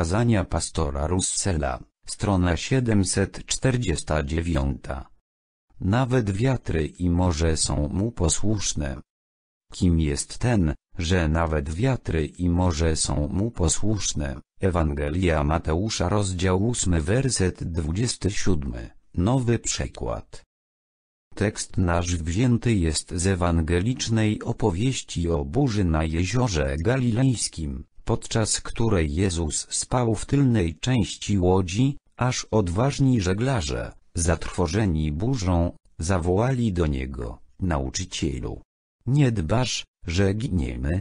Kazania pastora Russella, strona 749. Nawet wiatry i morze są mu posłuszne. Kim jest ten, że nawet wiatry i morze są mu posłuszne? Ewangelia Mateusza rozdział 8 werset 27, nowy przekład. Tekst nasz wzięty jest z ewangelicznej opowieści o burzy na jeziorze galilejskim, podczas której Jezus spał w tylnej części łodzi, aż odważni żeglarze, zatrwożeni burzą, zawołali do Niego, Nauczycielu. Nie dbasz, że giniemy?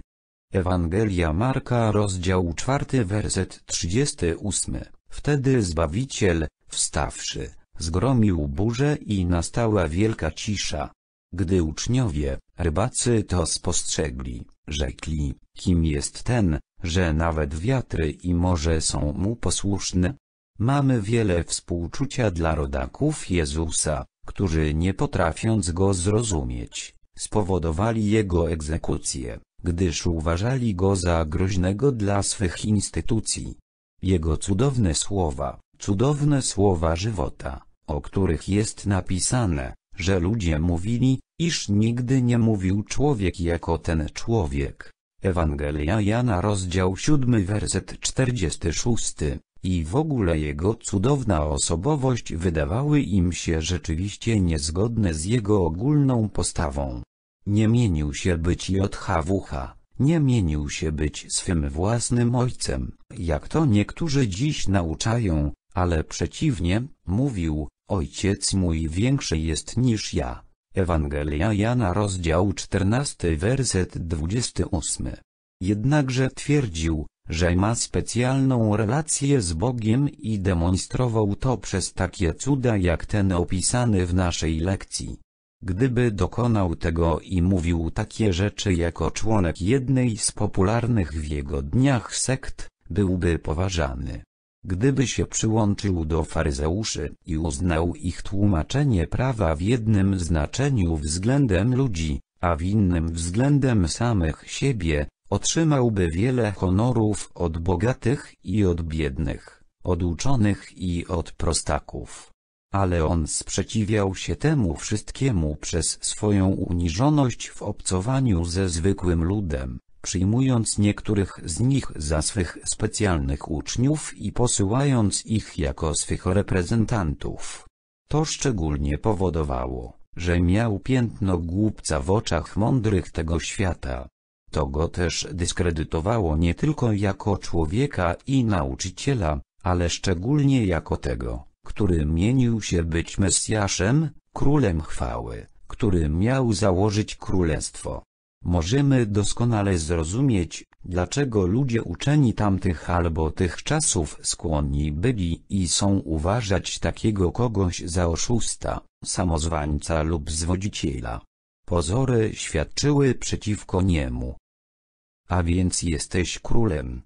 Ewangelia Marka rozdział 4 werset 38 Wtedy Zbawiciel, wstawszy, zgromił burzę i nastała wielka cisza. Gdy uczniowie, rybacy to spostrzegli, rzekli, kim jest ten, że nawet wiatry i morze są mu posłuszne. Mamy wiele współczucia dla rodaków Jezusa, którzy nie potrafiąc go zrozumieć, spowodowali jego egzekucję, gdyż uważali go za groźnego dla swych instytucji. Jego cudowne słowa, cudowne słowa żywota, o których jest napisane, że ludzie mówili, iż nigdy nie mówił człowiek jako ten człowiek. Ewangelia Jana rozdział 7 werset 46. I w ogóle jego cudowna osobowość wydawały im się rzeczywiście niezgodne z jego ogólną postawą. Nie mienił się być JHWH, nie mienił się być swym własnym ojcem, jak to niektórzy dziś nauczają, ale przeciwnie, mówił, ojciec mój większy jest niż ja. Ewangelia Jana rozdział 14 werset 28. Jednakże twierdził, że ma specjalną relację z Bogiem i demonstrował to przez takie cuda jak ten opisany w naszej lekcji. Gdyby dokonał tego i mówił takie rzeczy jako członek jednej z popularnych w jego dniach sekt, byłby poważany. Gdyby się przyłączył do faryzeuszy i uznał ich tłumaczenie prawa w jednym znaczeniu względem ludzi, a w innym względem samych siebie, otrzymałby wiele honorów od bogatych i od biednych, od uczonych i od prostaków. Ale on sprzeciwiał się temu wszystkiemu przez swoją uniżoność w obcowaniu ze zwykłym ludem, przyjmując niektórych z nich za swych specjalnych uczniów i posyłając ich jako swych reprezentantów. To szczególnie powodowało, że miał piętno głupca w oczach mądrych tego świata. To go też dyskredytowało nie tylko jako człowieka i nauczyciela, ale szczególnie jako tego, który mienił się być Mesjaszem, królem chwały, który miał założyć królestwo możemy doskonale zrozumieć, dlaczego ludzie uczeni tamtych albo tych czasów skłonni byli i są uważać takiego kogoś za oszusta, samozwańca lub zwodziciela. Pozory świadczyły przeciwko niemu. A więc jesteś królem.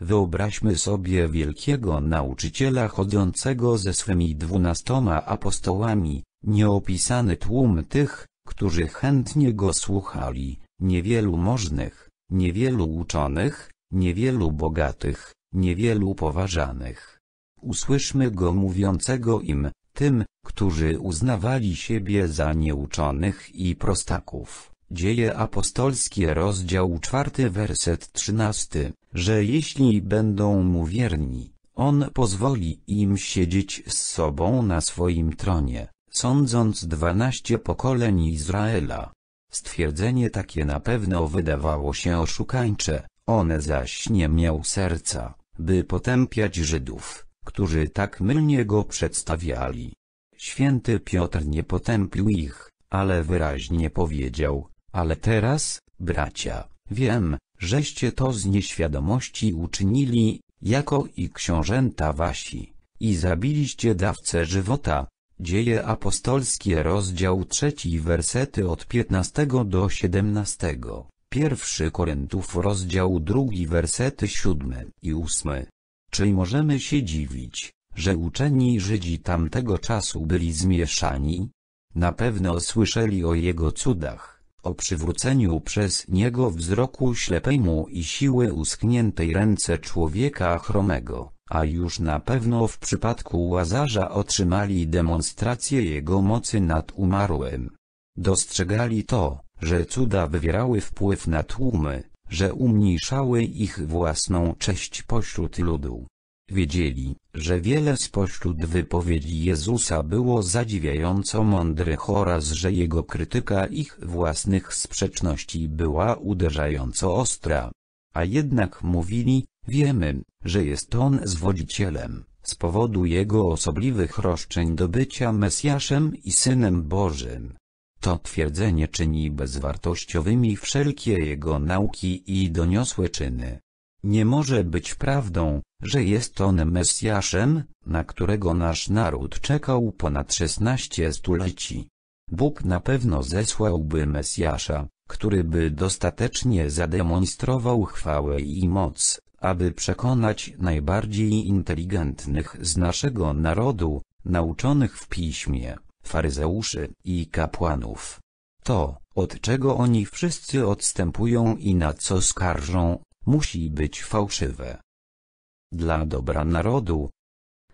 Wyobraźmy sobie wielkiego nauczyciela chodzącego ze swymi dwunastoma apostołami, nieopisany tłum tych, którzy chętnie go słuchali, niewielu możnych, niewielu uczonych, niewielu bogatych, niewielu poważanych. Usłyszmy go mówiącego im, tym, którzy uznawali siebie za nieuczonych i prostaków. Dzieje apostolskie rozdział czwarty werset trzynasty, że jeśli będą mu wierni, on pozwoli im siedzieć z sobą na swoim tronie sądząc dwanaście pokoleń Izraela. Stwierdzenie takie na pewno wydawało się oszukańcze, one zaś nie miał serca, by potępiać Żydów, którzy tak mylnie go przedstawiali. Święty Piotr nie potępił ich, ale wyraźnie powiedział, ale teraz, bracia, wiem, żeście to z nieświadomości uczynili, jako i książęta wasi, i zabiliście dawcę żywota, Dzieje apostolskie rozdział 3 wersety od 15 do 17. 1 Koryntów rozdział 2 wersety 7 i 8. Czy możemy się dziwić, że uczeni Żydzi tamtego czasu byli zmieszani? Na pewno słyszeli o jego cudach, o przywróceniu przez niego wzroku mu i siły uschniętej ręce człowieka chromego a już na pewno w przypadku Łazarza otrzymali demonstrację jego mocy nad umarłym. Dostrzegali to, że cuda wywierały wpływ na tłumy, że umniejszały ich własną cześć pośród ludu. Wiedzieli, że wiele spośród wypowiedzi Jezusa było zadziwiająco mądrych oraz że jego krytyka ich własnych sprzeczności była uderzająco ostra. A jednak mówili, Wiemy, że jest on zwodzicielem, z powodu jego osobliwych roszczeń do bycia Mesjaszem i Synem Bożym. To twierdzenie czyni bezwartościowymi wszelkie jego nauki i doniosłe czyny. Nie może być prawdą, że jest on Mesjaszem, na którego nasz naród czekał ponad 16 stuleci. Bóg na pewno zesłałby Mesjasza, który by dostatecznie zademonstrował chwałę i moc, aby przekonać najbardziej inteligentnych z naszego narodu, nauczonych w piśmie, faryzeuszy i kapłanów. To, od czego oni wszyscy odstępują i na co skarżą, musi być fałszywe. Dla dobra narodu,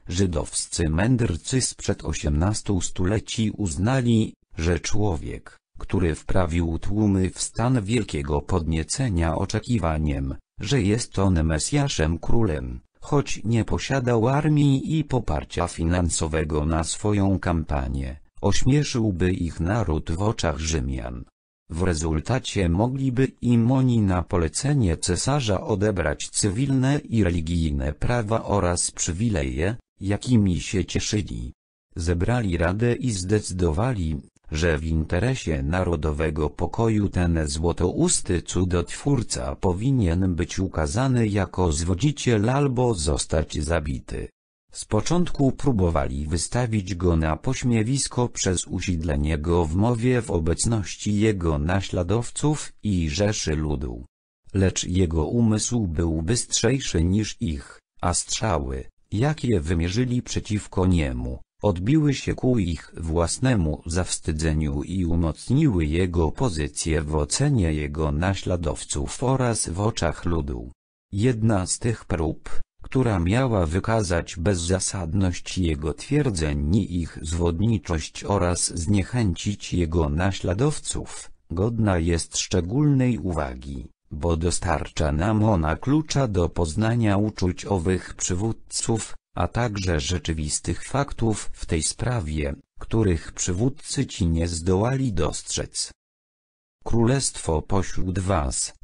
żydowscy mędrcy sprzed osiemnastu stuleci uznali, że człowiek, który wprawił tłumy w stan wielkiego podniecenia oczekiwaniem, że jest on Mesjaszem królem, choć nie posiadał armii i poparcia finansowego na swoją kampanię, ośmieszyłby ich naród w oczach Rzymian. W rezultacie mogliby im oni na polecenie cesarza odebrać cywilne i religijne prawa oraz przywileje, jakimi się cieszyli. Zebrali radę i zdecydowali, że w interesie narodowego pokoju ten złotousty cudotwórca powinien być ukazany jako zwodziciel albo zostać zabity. Z początku próbowali wystawić go na pośmiewisko przez usiedlenie go w mowie w obecności jego naśladowców i rzeszy ludu. Lecz jego umysł był bystrzejszy niż ich, a strzały, jakie wymierzyli przeciwko niemu, odbiły się ku ich własnemu zawstydzeniu i umocniły jego pozycję w ocenie jego naśladowców oraz w oczach ludu. Jedna z tych prób, która miała wykazać bezzasadność jego twierdzeń i ich zwodniczość oraz zniechęcić jego naśladowców, godna jest szczególnej uwagi, bo dostarcza nam ona klucza do poznania uczuć owych przywódców, a także rzeczywistych faktów w tej sprawie, których przywódcy ci nie zdołali dostrzec. Królestwo pośród was.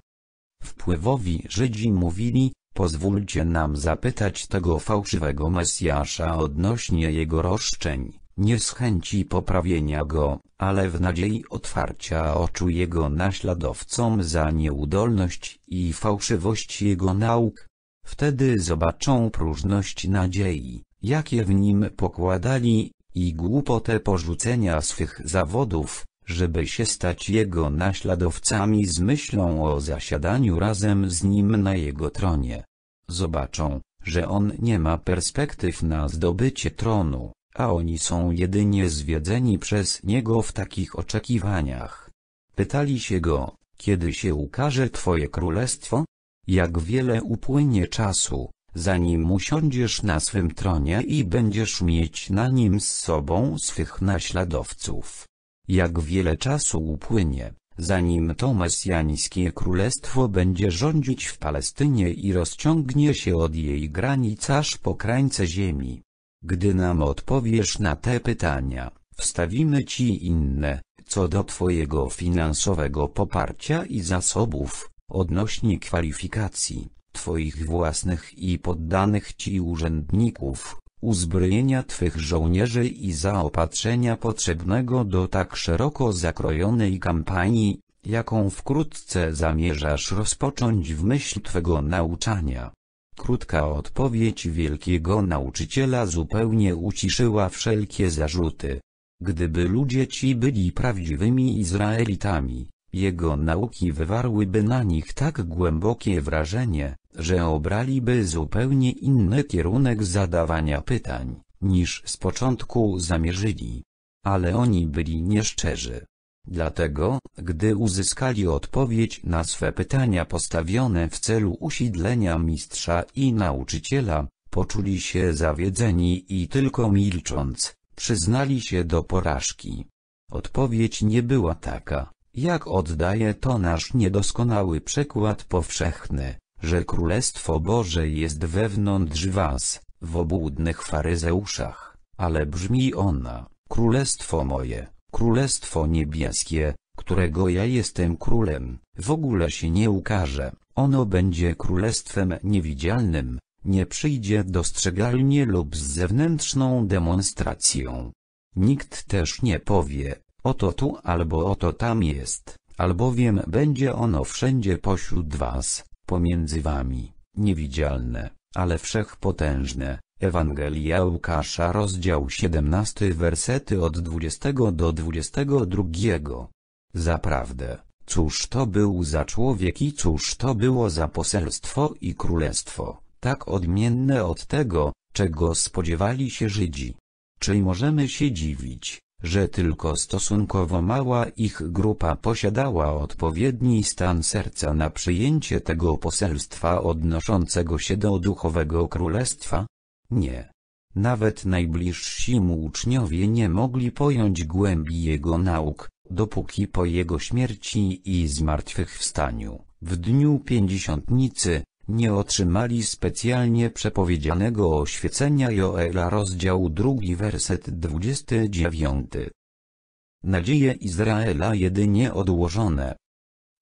Wpływowi Żydzi mówili, pozwólcie nam zapytać tego fałszywego Mesjasza odnośnie jego roszczeń, nie z chęci poprawienia go, ale w nadziei otwarcia oczu jego naśladowcom za nieudolność i fałszywość jego nauk, Wtedy zobaczą próżność nadziei, jakie w nim pokładali, i głupotę porzucenia swych zawodów, żeby się stać jego naśladowcami z myślą o zasiadaniu razem z nim na jego tronie. Zobaczą, że on nie ma perspektyw na zdobycie tronu, a oni są jedynie zwiedzeni przez niego w takich oczekiwaniach. Pytali się go, kiedy się ukaże twoje królestwo? Jak wiele upłynie czasu, zanim usiądziesz na swym tronie i będziesz mieć na nim z sobą swych naśladowców. Jak wiele czasu upłynie, zanim to mesjańskie królestwo będzie rządzić w Palestynie i rozciągnie się od jej granic aż po krańce ziemi. Gdy nam odpowiesz na te pytania, wstawimy ci inne, co do twojego finansowego poparcia i zasobów, odnośnie kwalifikacji, Twoich własnych i poddanych Ci urzędników, uzbrojenia Twych żołnierzy i zaopatrzenia potrzebnego do tak szeroko zakrojonej kampanii, jaką wkrótce zamierzasz rozpocząć w myśl Twego nauczania. Krótka odpowiedź wielkiego nauczyciela zupełnie uciszyła wszelkie zarzuty. Gdyby ludzie ci byli prawdziwymi Izraelitami, jego nauki wywarłyby na nich tak głębokie wrażenie, że obraliby zupełnie inny kierunek zadawania pytań, niż z początku zamierzyli. Ale oni byli nieszczerzy. Dlatego, gdy uzyskali odpowiedź na swe pytania postawione w celu usidlenia mistrza i nauczyciela, poczuli się zawiedzeni i tylko milcząc, przyznali się do porażki. Odpowiedź nie była taka, jak oddaje to nasz niedoskonały przekład powszechny, że Królestwo Boże jest wewnątrz was, w obłudnych faryzeuszach, ale brzmi ona, Królestwo moje, Królestwo Niebieskie, którego ja jestem królem, w ogóle się nie ukaże, ono będzie królestwem niewidzialnym, nie przyjdzie dostrzegalnie lub z zewnętrzną demonstracją. Nikt też nie powie, Oto tu albo oto tam jest, albowiem będzie ono wszędzie pośród was, pomiędzy wami, niewidzialne, ale wszechpotężne. Ewangelia Łukasza rozdział 17 wersety od 20 do 22. Zaprawdę, cóż to był za człowiek i cóż to było za poselstwo i królestwo, tak odmienne od tego, czego spodziewali się Żydzi. Czy możemy się dziwić, że tylko stosunkowo mała ich grupa posiadała odpowiedni stan serca na przyjęcie tego poselstwa odnoszącego się do duchowego królestwa? Nie. Nawet najbliżsi mu uczniowie nie mogli pojąć głębi jego nauk, dopóki po jego śmierci i zmartwychwstaniu, w dniu pięćdziesiątnicy, nie otrzymali specjalnie przepowiedzianego oświecenia Joela rozdział 2 werset 29. Nadzieje Izraela jedynie odłożone.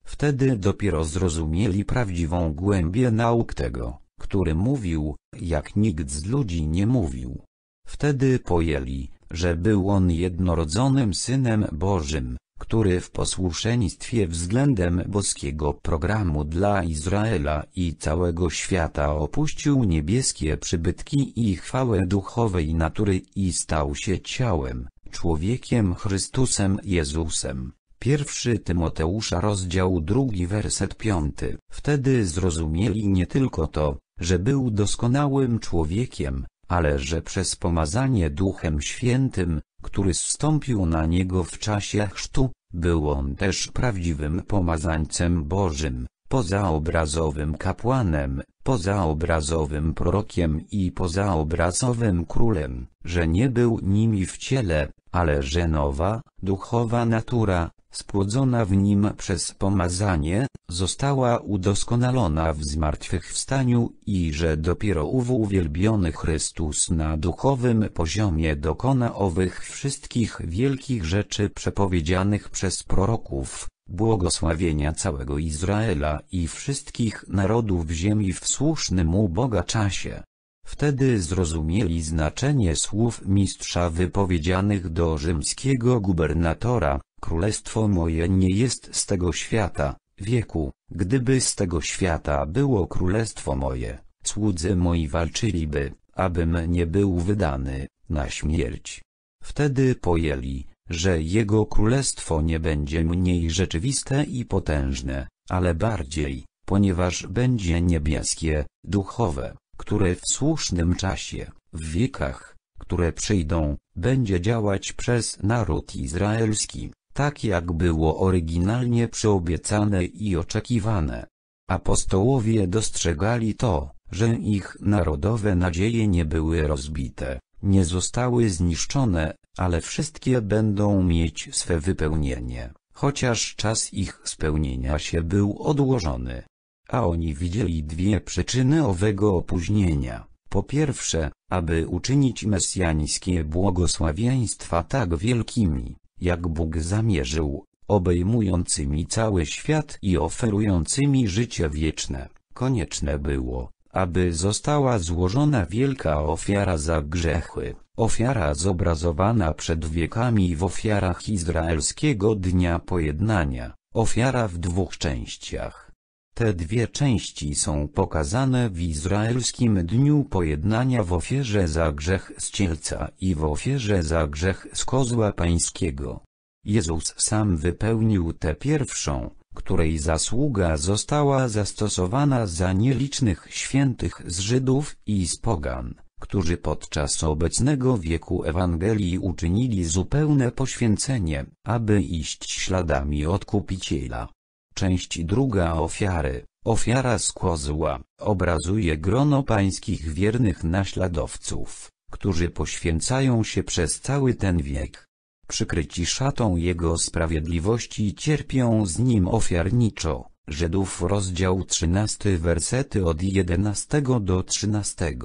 Wtedy dopiero zrozumieli prawdziwą głębię nauk tego, który mówił, jak nikt z ludzi nie mówił. Wtedy pojęli, że był on jednorodzonym Synem Bożym, który w posłuszeństwie względem boskiego programu dla Izraela i całego świata opuścił niebieskie przybytki i chwałę duchowej natury i stał się ciałem, człowiekiem Chrystusem Jezusem. 1 Tymoteusza rozdział 2 werset 5 Wtedy zrozumieli nie tylko to, że był doskonałym człowiekiem, ale że przez pomazanie Duchem Świętym, który zstąpił na niego w czasie chrztu, był on też prawdziwym pomazańcem Bożym, pozaobrazowym kapłanem, pozaobrazowym prorokiem i pozaobrazowym królem, że nie był nimi w ciele, ale że nowa, duchowa natura, spłodzona w nim przez pomazanie, została udoskonalona w zmartwychwstaniu i że dopiero ów uwielbiony Chrystus na duchowym poziomie dokona owych wszystkich wielkich rzeczy przepowiedzianych przez proroków, błogosławienia całego Izraela i wszystkich narodów ziemi w słusznym u Boga czasie. Wtedy zrozumieli znaczenie słów mistrza wypowiedzianych do rzymskiego gubernatora, Królestwo moje nie jest z tego świata, wieku, gdyby z tego świata było królestwo moje, słudzy moi walczyliby, abym nie był wydany, na śmierć. Wtedy pojęli, że jego królestwo nie będzie mniej rzeczywiste i potężne, ale bardziej, ponieważ będzie niebieskie, duchowe, które w słusznym czasie, w wiekach, które przyjdą, będzie działać przez naród izraelski, tak jak było oryginalnie przyobiecane i oczekiwane. Apostołowie dostrzegali to, że ich narodowe nadzieje nie były rozbite, nie zostały zniszczone, ale wszystkie będą mieć swe wypełnienie, chociaż czas ich spełnienia się był odłożony. A oni widzieli dwie przyczyny owego opóźnienia. Po pierwsze, aby uczynić mesjańskie błogosławieństwa tak wielkimi, jak Bóg zamierzył, obejmującymi cały świat i oferującymi życie wieczne, konieczne było, aby została złożona wielka ofiara za grzechy, ofiara zobrazowana przed wiekami w ofiarach Izraelskiego Dnia Pojednania, ofiara w dwóch częściach. Te dwie części są pokazane w Izraelskim Dniu Pojednania w ofierze za grzech z cielca i w ofierze za grzech z kozła pańskiego. Jezus sam wypełnił tę pierwszą, której zasługa została zastosowana za nielicznych świętych z Żydów i z pogan, którzy podczas obecnego wieku Ewangelii uczynili zupełne poświęcenie, aby iść śladami Odkupiciela. Część druga ofiary, ofiara skłozła, obrazuje grono pańskich wiernych naśladowców, którzy poświęcają się przez cały ten wiek przykryci szatą Jego sprawiedliwości cierpią z Nim ofiarniczo. Żydów rozdział 13 wersety od 11 do 13.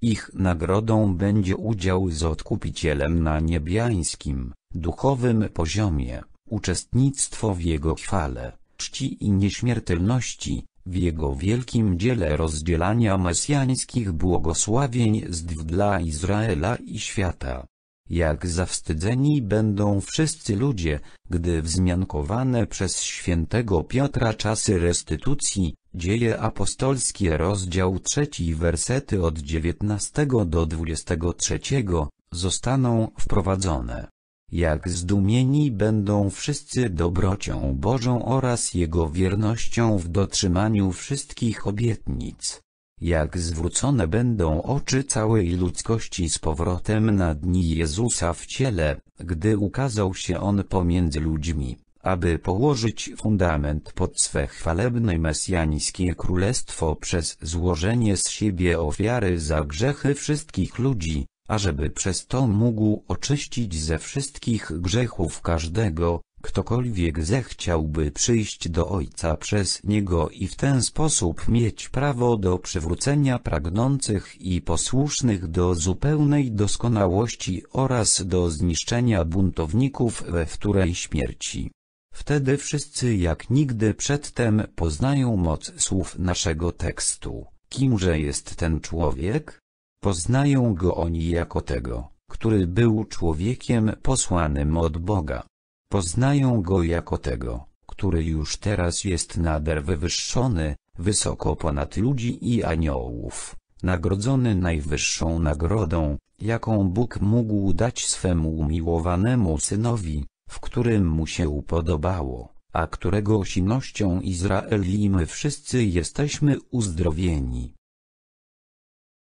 Ich nagrodą będzie udział z Odkupicielem na niebiańskim, duchowym poziomie, uczestnictwo w Jego chwale, czci i nieśmiertelności, w Jego wielkim dziele rozdzielania mesjańskich błogosławień zdw dla Izraela i świata jak zawstydzeni będą wszyscy ludzie, gdy wzmiankowane przez świętego Piotra czasy restytucji, Dzieje apostolskie rozdział 3 wersety od 19 do 23, zostaną wprowadzone. Jak zdumieni będą wszyscy dobrocią Bożą oraz Jego wiernością w dotrzymaniu wszystkich obietnic jak zwrócone będą oczy całej ludzkości z powrotem na dni Jezusa w ciele, gdy ukazał się On pomiędzy ludźmi, aby położyć fundament pod swe chwalebne mesjańskie królestwo przez złożenie z siebie ofiary za grzechy wszystkich ludzi, ażeby przez to mógł oczyścić ze wszystkich grzechów każdego, Ktokolwiek zechciałby przyjść do Ojca przez Niego i w ten sposób mieć prawo do przywrócenia pragnących i posłusznych do zupełnej doskonałości oraz do zniszczenia buntowników we wtórej śmierci. Wtedy wszyscy jak nigdy przedtem poznają moc słów naszego tekstu, kimże jest ten człowiek? Poznają go oni jako tego, który był człowiekiem posłanym od Boga. Poznają go jako tego, który już teraz jest nader wywyższony, wysoko ponad ludzi i aniołów, nagrodzony najwyższą nagrodą, jaką Bóg mógł dać swemu umiłowanemu synowi, w którym mu się upodobało, a którego silnością Izrael i my wszyscy jesteśmy uzdrowieni.